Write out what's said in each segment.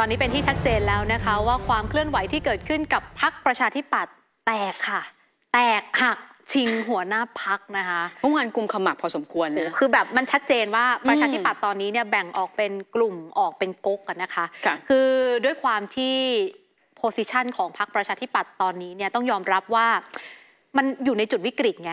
ตอนนี้เป็นที่ชัดเจนแล้วนะคะว่าความเคลื่อนไหวที่เกิดขึ้นกับพักประชาธิปัตย์แตกค่ะ แตกหักชิงหัวหน้าพักนะคะเมื่อวานกลุ่มขมักพอสมควรเนยคือแบบมันชัดเจนว่าประชาธิปัตย์ตอนนี้เนี่ยแบ่งออกเป็นกลุ่มออกเป็นก๊กกันนะคะ คือด้วยความที่โพซิชันของพักประชาธิปัตย์ตอนนี้เนี่ยต้องยอมรับว่ามันอยู่ในจุดวิกฤตไง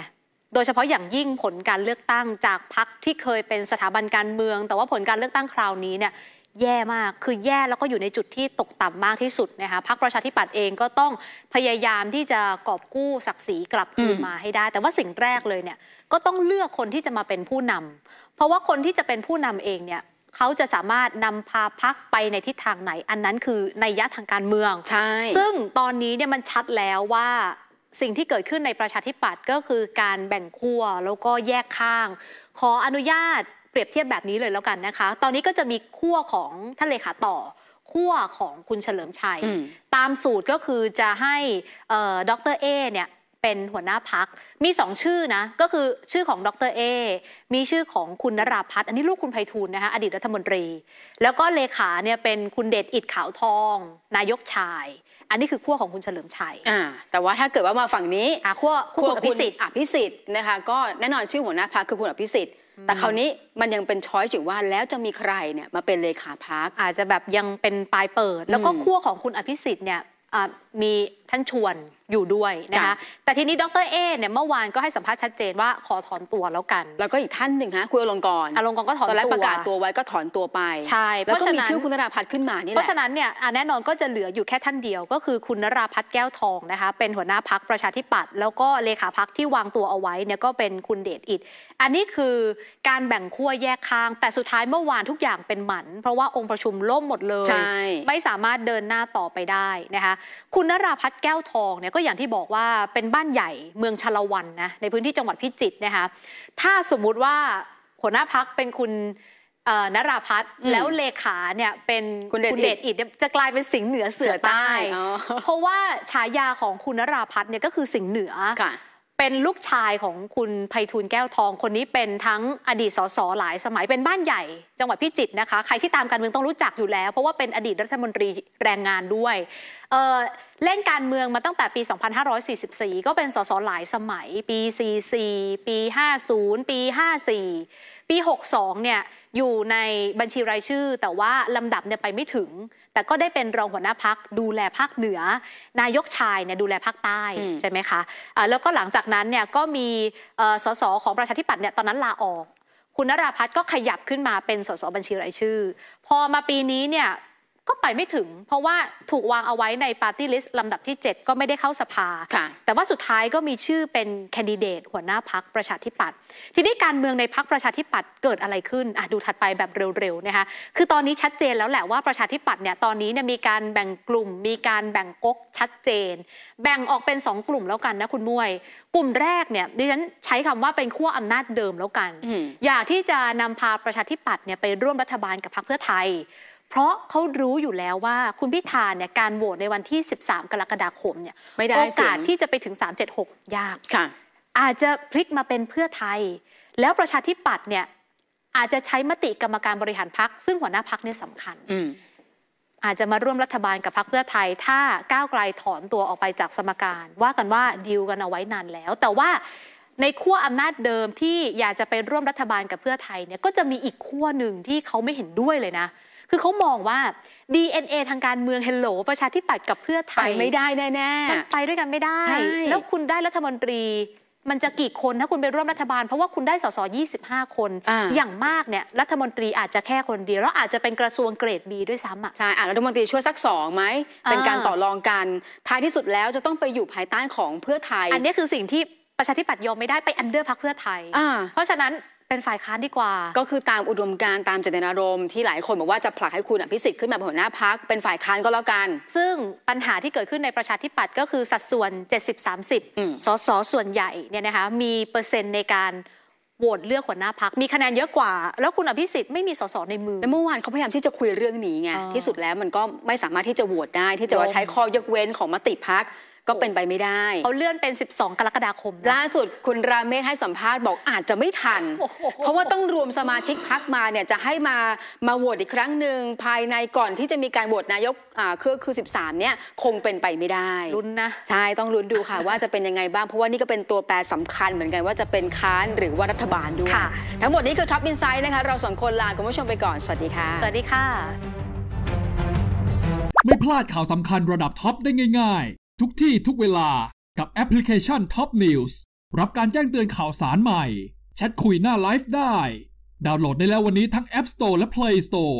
โดยเฉพาะอย่างยิ่งผลการเลือกตั้งจากพักที่เคยเป็นสถาบันการเมือง แต่ว่าผลการเลือกตั้งคราวนี้เนี่ยแย่มากคือแย่แล้วก็อยู่ในจุดที่ตกต่ำมากที่สุดนะคะพรรคประชาธิปัตย์เองก็ต้องพยายามที่จะกอบกู้ศักดิ์ศรีกลับคืนมาให้ได้ แต่ว่าสิ่งแรกเลยเนี่ย ก็ต้องเลือกคนที่จะมาเป็นผู้นำ เพราะว่าคนที่จะเป็นผู้นำเองเนี่ยเขาจะสามารถนำพาพักไปในทิศทางไหน อันนั้นคือในยะทางการเมืองใช่ซึ่งตอนนี้เนี่ยมันชัดแล้วว่า สิ่งที่เกิดขึ้นในประชาธิปัตย์ก็คือการแบ่งขั้วแล้วก็แยกข้าง ขออนุญาตเปรียบเทียบแบบนี้เลยแล้วกันนะคะ ตอนนี้ก็จะมีขั้วของท่านเลขาต่อขั้วของคุณเฉลิมชัย ตามสูตรก็คือจะให้ดรเอเนี่ยเป็นหัวหน้าพักมีสองชื่อนะก็คือชื่อของดรเอมีชื่อของคุณนราพัฒน์อันนี้ลูกคุณไพฑูรย์นะคะอดีตรัฐมนตรี แล้วก็เลขาเนี่ยเป็นคุณเดชอิดขาวทองนายกชาย อันนี้คือขั้วของคุณเฉลิมชัยแต่ว่าถ้าเกิดว่ามาฝั่งนี้ขั้วขั้วอภิสิทธิ์อภิสิทธิ์นะคะก็แน่นอนชื่อหัวหน้าพักคือคุณอภิสิทธิ์แต่คราวนี้มันยังเป็นช้อยอยู่ว่าแล้วจะมีใครเนี่ยมาเป็นเลขาพักอาจจะแบบยังเป็นปลายเปิด แล้วก็ขั้วของคุณอภิสิทธิ์เนี่ยมีท่านชวนอยู่ด้วยนะคะแต่ทีนี้ดรเอเนี่ยเมื่อวานก็ให้สัมภาษณ์ชัดเจนว่าขอถอนตัวแล้วกันแล้วก็อีกท่านหนึ่งฮะคุณอลงกรอลงกรก็ถอนตัวตอนแรกประกาศตัวไว้ก็ถอนตัวไปใช่แล้วก็มีชื่อคุณนราพัฒน์ขึ้นมานี่แหละเพราะฉะนั้นเนี่ยแน่นอนก็จะเหลืออยู่แค่ท่านเดียวก็คือคุณนราพัฒน์แก้วทองนะคะเป็นหัวหน้าพักประชาธิปัตย์แล้วก็เลขาพักที่วางตัวเอาไว้เนี่ยก็เป็นคุณเดชอิดอันนี้คือการแบ่งขั้วแยกข้าง แต่สุดท้ายเมื่อวานทุกอย่างเป็นหมันเพราะว่าองค์ประชุมล่มหมดเลยไม่สามารถเดินหน้าต่อไปได้นะคะคุณนราพัฒน์แก้วทองเนี่ยก็อย่างที่บอกว่าเป็นบ้านใหญ่เมืองชลวันนะในพื้นที่จังหวัดพิจิตรนะคะถ้าสมมุติว่าหัวหน้าพักเป็นคุณนราพัฒน์แล้วเลขาเนี่ยเป็นคุณเดชอิดจะกลายเป็นสิงเหนือเสือใต้ เพราะว่าฉายาของคุณนราพัฒน์เนี่ยก็คือสิงเหนือเป็นลูกชายของคุณไพฑูลแก้วทอง คนนี้เป็นทั้งอดีตสสหลาย สมัยเป็นบ้านใหญ่จังหวัดพิจิตรนะคะใครที่ตามการเมืองต้องรู้จักอยู่แล้วเพราะว่าเป็นอดีตรัฐมนตรีแรงงานด้วยเล่นการเมืองมาตั้งแต่ปี 2544 ก็เป็นสสหลายสมัย ปี 44 ปี 50 ปี 54 ปี 62 เนี่ย อยู่ในบัญชีรายชื่อแต่ว่าลำดับเนี่ยไปไม่ถึง แต่ก็ได้เป็นรองหัวหน้าพักดูแลภาคเหนือ นายกชายเนี่ยดูแลภาคใต้ใช่ไหมคะะแล้วก็หลังจากนั้นเนี่ย ก็มีสสของประชาธิปัตย์เนี่ยตอนนั้นลาออก คุณนราพัฒน์ก็ขยับขึ้นมาเป็นสสบัญชีรายชื่อ พอมาปีนี้เนี่ยก็ไปไม่ถึง เพราะว่าถูกวางเอาไว้ในปาร์ตี้ลิสต์ลำดับที่ 7 ก็ไม่ได้เข้าสภาแต่ว่าสุดท้ายก็มีชื่อเป็นแคนดิเดตหัวหน้าพักประชาธิปัตย์ทีนี้การเมืองในพักประชาธิปัตย์เกิดอะไรขึ้นดูถัดไปแบบเร็วๆนะคะคือตอนนี้ชัดเจนแล้วแหละว่าประชาธิปัตย์เนี่ยตอนนี้เนี่ยมีการแบ่งกลุ่มมีการแบ่งก๊กชัดเจน แบ่งออกเป็น 2 กลุ่มแล้วกันนะคุณมวยกลุ่มแรกเนี่ยดิฉันใช้คำว่าเป็นขั้วอำนาจเดิมแล้วกัน อยากที่จะนำพาประชาธิปัตย์เนี่ยไปร่วมรัฐบาลกับพรรคเพื่อไทยเพราะเขารู้อยู่แล้วว่าคุณพิธาเนี่ยการโหวตในวันที่ 13 กรกฎาคมเนี่ยไม่ได้โอกาสที่จะไปถึง 376 ยากค่ะ อาจจะพลิกมาเป็นเพื่อไทย แล้วประชาธิปัตย์เนี่ยอาจจะใช้มติกรรมการบริหารพักซึ่งหัวหน้าพักเนี่ยสำคัญอาจจะมาร่วมรัฐบาลกับพรรคเพื่อไทย ถ้าก้าวไกลถอนตัวออกไปจากสมการว่ากันว่าดีลกันเอาไว้นานแล้ว แต่ว่าในขั้วอำนาจเดิมที่อยากจะไปร่วมรัฐบาลกับเพื่อไทยเนี่ยก็จะมีอีกขั้วหนึ่งที่เขาไม่เห็นด้วยเลยนะคือเขามองว่า DNA ทางการเมืองเฮลโลประชาธิปัตย์กับเพื่อไทยไปไม่ได้แน่ๆมันไปด้วยกันไม่ได้ แล้วคุณได้รัฐมนตรี มันจะกี่คนถ้าคุณไปร่วมรัฐบาลเพราะว่าคุณได้สส25คนออย่างมากเนี่ยรัฐมนตรีอาจจะแค่คนเดียวแล้วอาจจะเป็นกระทรวงเกรดบีด้วยซ้ำอ่ะใช่อาจรัฐมนตรีช่วยสักสองไหมเป็นการต่อรองกันท้ายที่สุดแล้วจะต้องไปอยู่ภายใต้ของเพื่อไทย อันนี้คือสิ่งที่ประชาธิปัตย์ยอมไม่ได้ไปอันเดอร์พักเพื่อไทยเพราะฉะนั้นเป็นฝ่ายค้านดีกว่าก็คือตามอุดมการตามเจตนารมณ์ที่หลายคนบอกว่าจะผลักให้คุณอภิสิทธิ์ขึ้นมาเป็นหัวหน้าพักเป็นฝ่ายค้านก็แล้วกัน ซึ่งปัญหาที่เกิดขึ้นในประชาธิปัตย์ก็คือสัดส่วน 70-30สสส่วนใหญ่เนี่ยนะคะมีเปอร์เซ็นต์ในการโหวตเลือกหัวหน้าพักมีคะแนนเยอะกว่าแล้วคุณอภิสิทธิ์ไม่มีสสในมือเมื่อวานเขาพยายามที่จะคุยเรื่องนี้ไงที่สุดแล้วมันก็ไม่สามารถที่จะโหวตได้ ที่จะว่าใช้ข้อยกเว้นของมติพักก็เป็นไปไม่ได้เขาเลื่อนเป็น 12 กรกฎาคมล่าสุด คุณราเมศให้สัมภาษณ์บอกอาจจะไม่ทัน เพราะว่าต้องรวมสมาชิกพักมาเนี่ยจะให้มามาโหวตอีกครั้งหนึ่งภายในก่อนที่จะมีการโหวตนายกอ่าคือคือ 13เนี่ยคงเป็นไปไม่ได้ลุ้นนะ ใช่ต้องลุ้นดูค่ะ ว่าจะเป็นยังไงบ้างเพราะว่านี่ก็เป็นตัวแปรสำคัญเหมือนกันว่าจะเป็นค้านหรือว่ารัฐบาลด้วยทั้งหมดนี้คือท็อปอินไซด์นะคะเราสองคนลาคุณผู้ชมไปก่อนสวัสดีค่ะสวัสดีค่ะ ไม่พลาดข่าวสำคัญระดับท็อปได้ง่ายๆทุกที่ทุกเวลากับแอปพลิเคชัน Top News รับการแจ้งเตือนข่าวสารใหม่ แชทคุยหน้าไลฟ์ได้ดาวน์โหลดได้แล้ววันนี้ทั้ง App Store และ Play Store